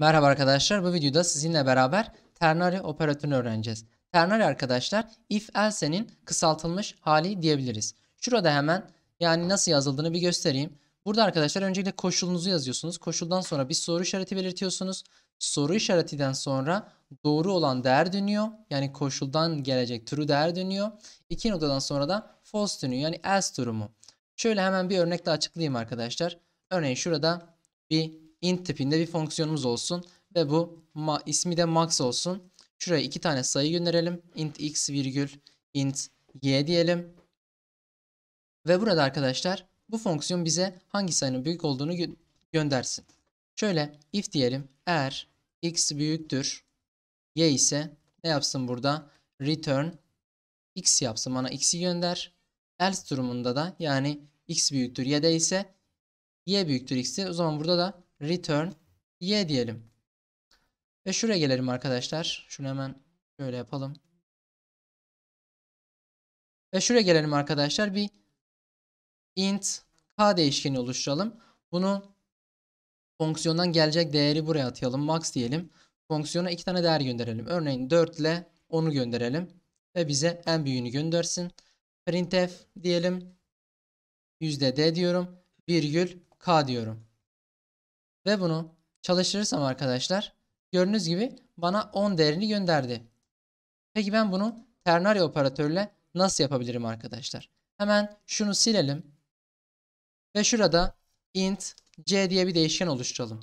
Merhaba arkadaşlar, bu videoda sizinle beraber ternary operatörünü öğreneceğiz. Ternary arkadaşlar, if else'nin kısaltılmış hali diyebiliriz. Şurada hemen yani nasıl yazıldığını bir göstereyim. Burada arkadaşlar öncelikle koşulunuzu yazıyorsunuz. Koşuldan sonra bir soru işareti belirtiyorsunuz. Soru işaretinden sonra doğru olan değer dönüyor. Yani koşuldan gelecek true değer dönüyor. İki noktadan sonra da false dönüyor. Yani else durumu. Şöyle hemen bir örnekle açıklayayım arkadaşlar. Örneğin şurada bir int tipinde bir fonksiyonumuz olsun ve bu ma, ismi de max olsun. Şuraya iki tane sayı gönderelim. int x virgül int y diyelim. Ve burada arkadaşlar bu fonksiyon bize hangi sayının büyük olduğunu gö göndersin. Şöyle if diyelim eğer x büyüktür y ise ne yapsın burada return x yapsın bana x'i gönder. Else durumunda da yani x büyüktür y de ise y büyüktür x'i o zaman burada da return y diyelim. Ve şuraya gelelim arkadaşlar. Şunu hemen şöyle yapalım. Ve şuraya gelelim arkadaşlar. Bir int k değişkeni oluşturalım. Bunu fonksiyondan gelecek değeri buraya atayalım. Max diyelim. Fonksiyona iki tane değer gönderelim. Örneğin 4 ile 10'u gönderelim. Ve bize en büyüğünü göndersin. Printf diyelim. %d diyorum. Virgül k diyorum ve bunu çalıştırırsam arkadaşlar gördüğünüz gibi bana 10 değerini gönderdi. Peki ben bunu ternary operatörle nasıl yapabilirim arkadaşlar? Hemen şunu silelim ve şurada int c diye bir değişken oluşturalım.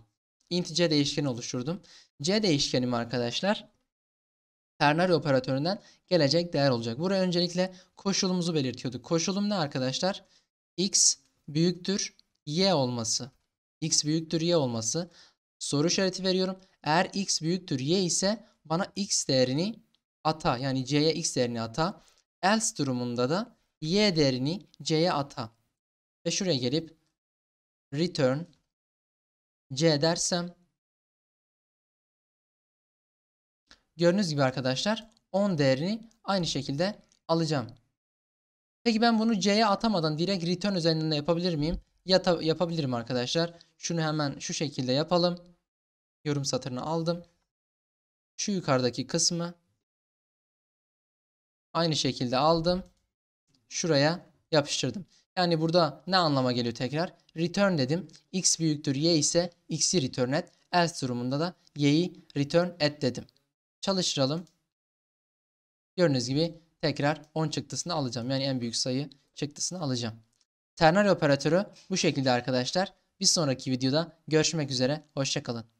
Int c değişkeni oluşturdum. c değişkenim arkadaşlar ternary operatöründen gelecek değer olacak. Buraya öncelikle koşulumuzu belirtiyorduk. Koşulum ne arkadaşlar? x büyüktür y olması x büyüktür y olması. Soru işareti veriyorum. Eğer x büyüktür y ise bana x değerini ata yani c'ye x değerini ata. Else durumunda da y değerini c'ye ata. Ve şuraya gelip return c dersem gördüğünüz gibi arkadaşlar 10 değerini aynı şekilde alacağım. Peki ben bunu c'ye atamadan direkt return üzerinden yapabilir miyim? Ya yapabilirim arkadaşlar. Şunu hemen şu şekilde yapalım. Yorum satırını aldım. Şu yukarıdaki kısmı aynı şekilde aldım. Şuraya yapıştırdım. Yani burada ne anlama geliyor tekrar? Return dedim. X büyüktür Y ise X'i return et. Else durumunda da Y'yi return et dedim. Çalıştıralım. Gördüğünüz gibi tekrar 10 çıktısını alacağım. Yani en büyük sayı çıktısını alacağım. Ternary operatörü bu şekilde arkadaşlar. Bir sonraki videoda görüşmek üzere. Hoşçakalın.